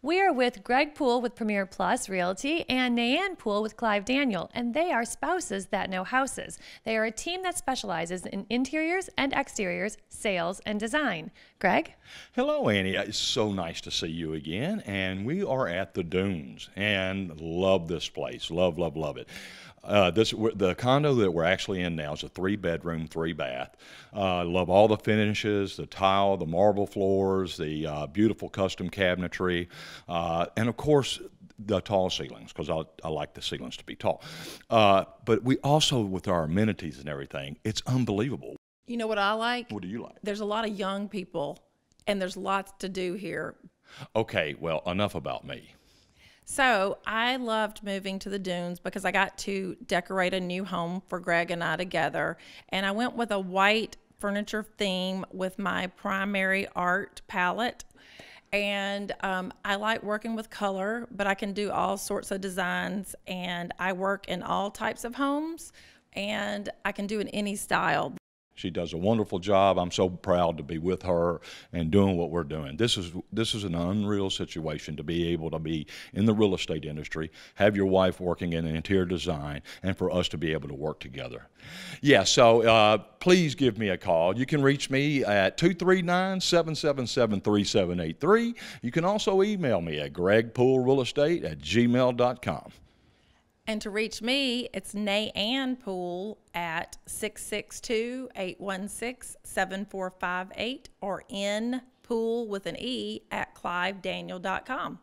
We are with Greg Poole with Premier Plus Realty and Nan Poole with Clive Daniel, and they are spouses that know houses. They are a team that specializes in interiors and exteriors, sales, and design. Greg? Hello, Annie. Uh, it's so nice to see you again. And we are at the Dunes and love this place. Love, love, love it. Uh, this the condo that we're actually in now is a three bedroom, three bath. Uh, love all the finishes, the tile, the marble floors, the uh, beautiful custom cabinetry. Uh, and of course, the tall ceilings because I, I, like the ceilings to be tall. Uh, but we also, with our amenities and everything, it's unbelievable. You know what I like? What do you like? There's a lot of young people, and there's lots to do here. Okay, well, enough about me. So I loved moving to the dunes because I got to decorate a new home for Greg and I together. And I went with a white furniture theme with my primary art palette and um, I like working with color, but I can do all sorts of designs, and I work in all types of homes, and I can do in any style. She does a wonderful job. I'm so proud to be with her and doing what we're doing. This is this is an unreal situation to be able to be in the real estate industry, have your wife working in interior design, and for us to be able to work together. Yeah, so uh, please give me a call. You can reach me at 239-777-3783. You can also email me at gregpoolrealestate at gmail.com. And to reach me, it's Nay Ann Pool at 662 816 7458 or npool with an E at clivedaniel.com.